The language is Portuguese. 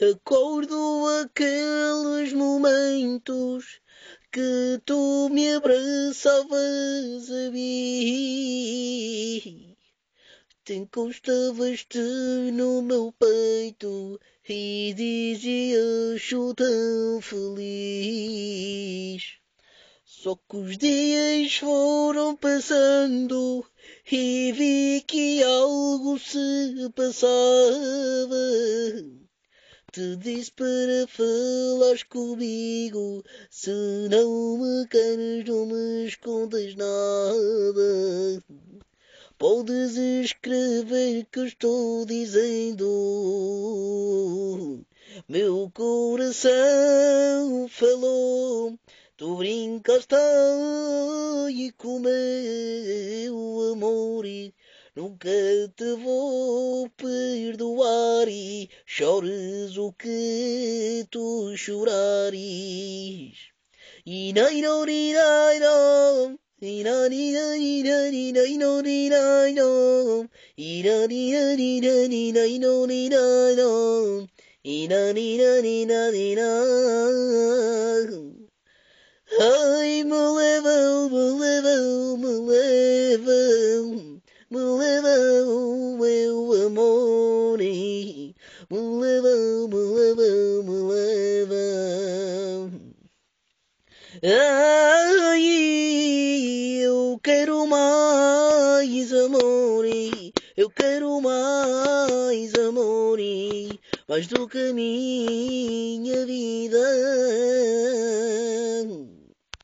Recordo aqueles momentos que tu me abraçavas a mim. Te encostavas-te no meu peito e dizias te tão feliz. Só que os dias foram passando e vi que algo se passava te disse para falar comigo, se não me queres, não me escondes nada. Podes escrever que estou dizendo. Meu coração falou, tu brincaste e comeu amor e Nunca te vou perdoar e chores o que tu chorares. E nai não ni nai não, Ai, me levou, me levou, me levou. Ai, eu quero mais amor, eu quero mais amor, mais do que minha vida.